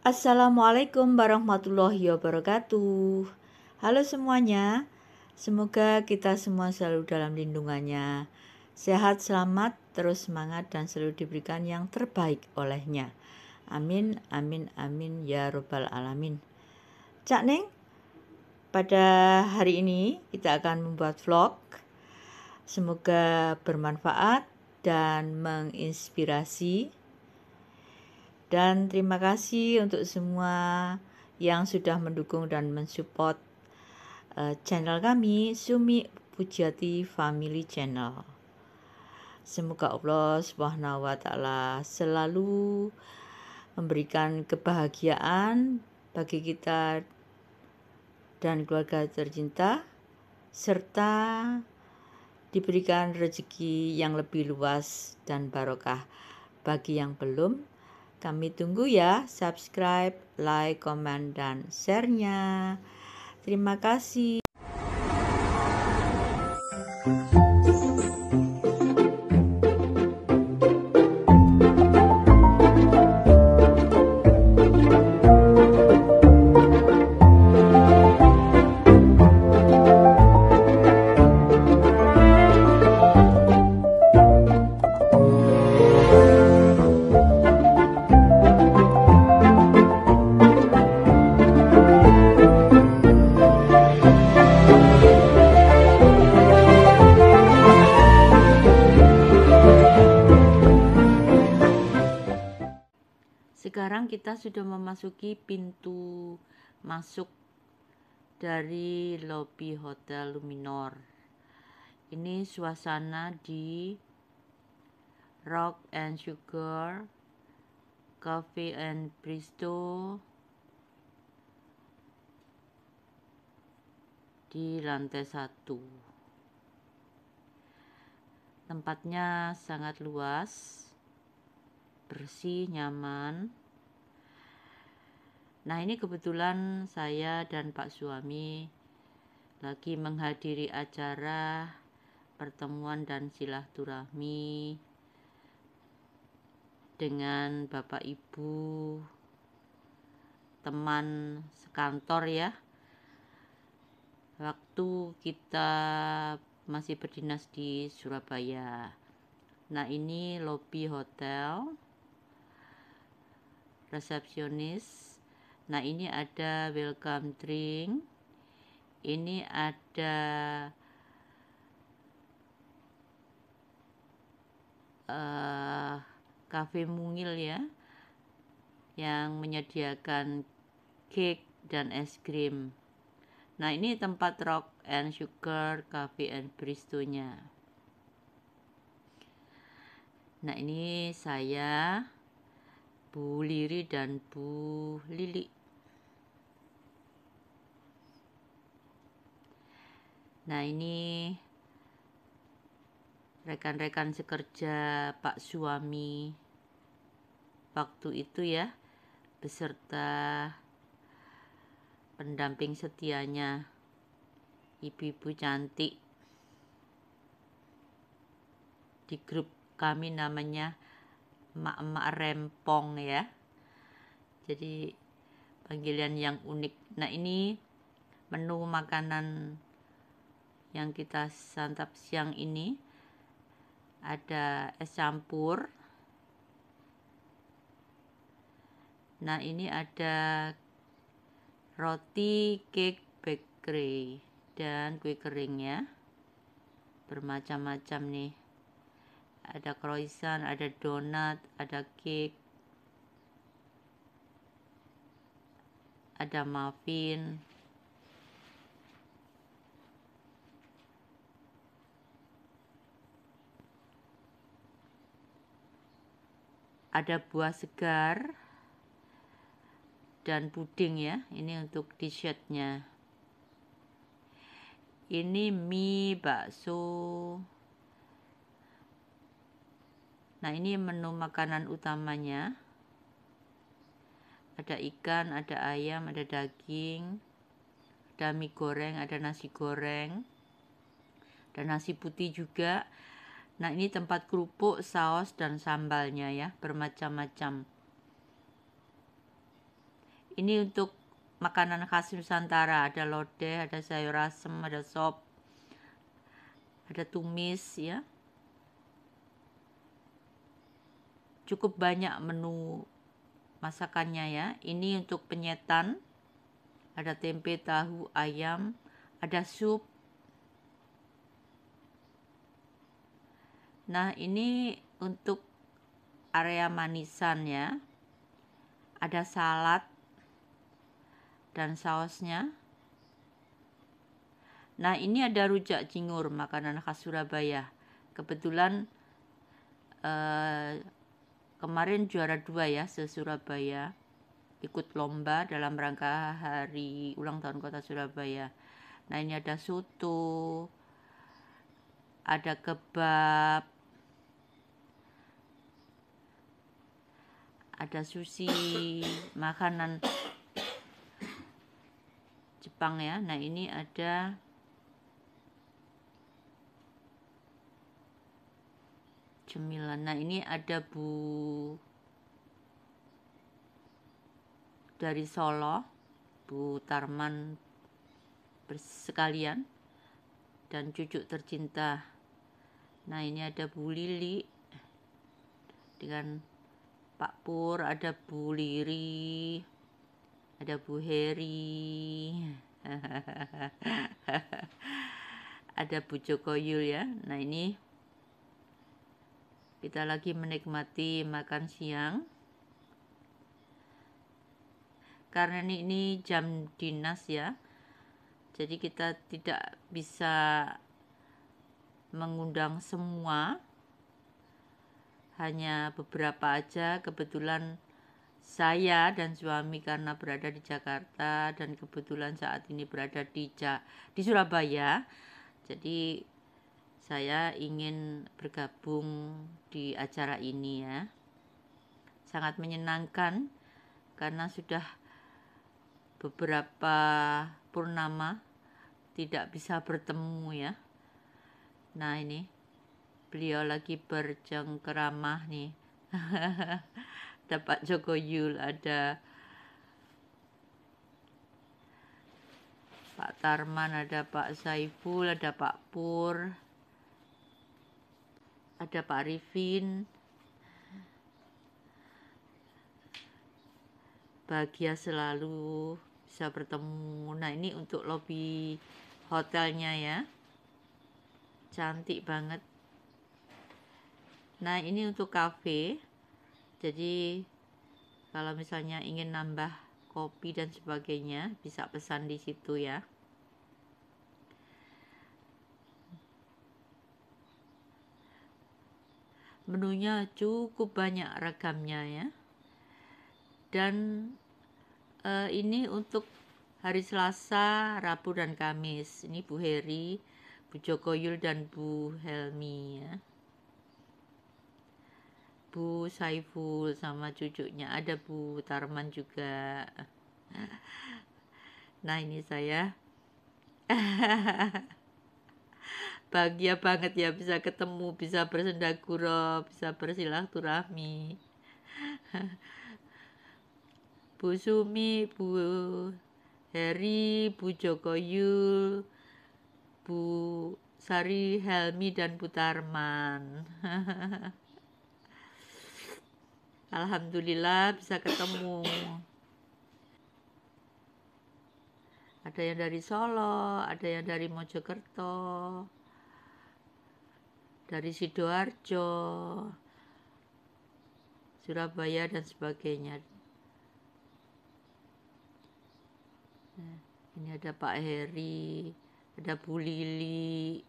Assalamualaikum warahmatullahi wabarakatuh. Halo semuanya, semoga kita semua selalu dalam lindungannya. Sehat, selamat, terus semangat, dan selalu diberikan yang terbaik olehnya. Amin, amin, amin, ya Rabbal 'Alamin. Cak Neng, pada hari ini kita akan membuat vlog. Semoga bermanfaat dan menginspirasi dan terima kasih untuk semua yang sudah mendukung dan mensupport uh, channel kami Sumi Pujati Family Channel. Semoga Allah Subhanahu wa taala selalu memberikan kebahagiaan bagi kita dan keluarga tercinta serta diberikan rezeki yang lebih luas dan barokah bagi yang belum kami tunggu ya subscribe, like, komen, dan share-nya. Terima kasih. sekarang kita sudah memasuki pintu masuk dari lobi Hotel Luminor. Ini suasana di Rock and Sugar, Coffee and Bristo, di lantai satu. Tempatnya sangat luas, bersih, nyaman. Nah, ini kebetulan saya dan Pak suami lagi menghadiri acara pertemuan dan silaturahmi dengan Bapak Ibu teman sekantor ya. Waktu kita masih berdinas di Surabaya. Nah, ini lobby hotel. Resepsionis Nah, ini ada welcome drink. Ini ada uh, eh, cafe mungil ya yang menyediakan cake dan es krim. Nah, ini tempat rock and sugar cafe and bristonya. Nah, ini saya Bu Liri dan Bu Lili. Nah ini rekan-rekan sekerja Pak suami waktu itu ya beserta pendamping setianya ibu-ibu cantik di grup kami namanya emak-emak rempong ya jadi panggilan yang unik nah ini menu makanan yang kita santap siang ini ada es campur nah ini ada roti cake bakery dan kue keringnya bermacam-macam nih ada croissant, ada donat, ada cake ada muffin ada buah segar dan puding ya ini untuk dessertnya ini mie bakso nah ini menu makanan utamanya ada ikan ada ayam ada daging ada mie goreng ada nasi goreng dan nasi putih juga Nah ini tempat kerupuk, saus, dan sambalnya ya, bermacam-macam. Ini untuk makanan khas Nusantara, ada lodeh, ada sayur asem, ada sop, ada tumis ya. Cukup banyak menu masakannya ya. Ini untuk penyetan, ada tempe, tahu, ayam, ada sup, Nah, ini untuk area manisan ya. Ada salad dan sausnya. Nah, ini ada rujak cingur, makanan khas Surabaya. Kebetulan eh, kemarin juara dua ya se-Surabaya. Ikut lomba dalam rangka hari ulang tahun kota Surabaya. Nah, ini ada soto, ada kebab, ada sushi makanan Jepang ya nah ini ada cemilan nah ini ada Bu dari Solo Bu Tarman sekalian dan cucu tercinta nah ini ada Bu Lili dengan Pak Pur, ada Bu Liri, ada Bu Heri, ada Bu Joko Yul ya. Nah ini kita lagi menikmati makan siang. Karena ini, ini jam dinas ya, jadi kita tidak bisa mengundang semua hanya beberapa aja kebetulan saya dan suami karena berada di Jakarta dan kebetulan saat ini berada di ja di Surabaya jadi saya ingin bergabung di acara ini ya sangat menyenangkan karena sudah beberapa purnama tidak bisa bertemu ya nah ini beliau lagi bercengkeramah nih ada Pak Joko Yul ada Pak Tarman ada Pak Saiful ada Pak Pur ada Pak Rifin bahagia selalu bisa bertemu nah ini untuk lobby hotelnya ya cantik banget nah ini untuk kafe, jadi kalau misalnya ingin nambah kopi dan sebagainya bisa pesan di situ ya menunya cukup banyak ragamnya ya dan e, ini untuk hari Selasa, Rabu dan Kamis ini Bu Heri, Bu Joko Yul dan Bu Helmi ya. Bu Saiful sama cucunya ada Bu Tarman juga nah ini saya bahagia banget ya bisa ketemu bisa bersendaguro bisa bersilaturahmi Bu Sumi Bu Heri Bu Jokoyul Bu Sari Helmi dan Bu Tarman Alhamdulillah bisa ketemu. Ada yang dari Solo, ada yang dari Mojokerto, dari Sidoarjo, Surabaya dan sebagainya. Eh, ini ada Pak Heri, ada Bu Lili,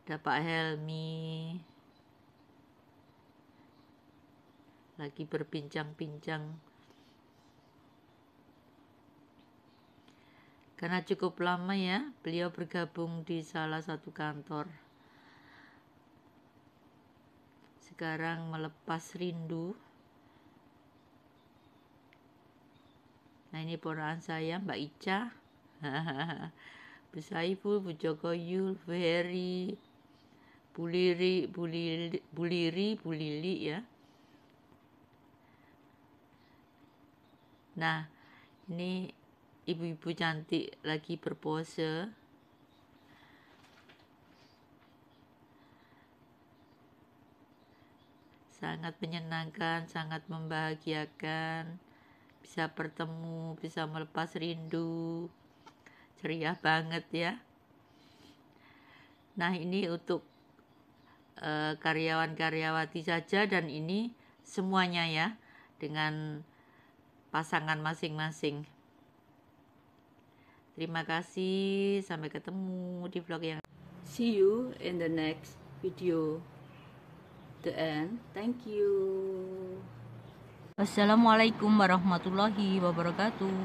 ada Pak Helmi, lagi berbincang-bincang karena cukup lama ya beliau bergabung di salah satu kantor sekarang melepas rindu nah ini peran saya Mbak Ica Bu Saiful, Bu Joko Yul, Bu Buliri, Buliri, Liri, Bu ya Nah, ini ibu-ibu cantik lagi berpose. Sangat menyenangkan, sangat membahagiakan. Bisa bertemu, bisa melepas rindu. Ceria banget ya. Nah, ini untuk uh, karyawan-karyawati saja dan ini semuanya ya dengan pasangan masing-masing. Terima kasih, sampai ketemu di vlog yang See you in the next video. The end. Thank you. Assalamualaikum warahmatullahi wabarakatuh.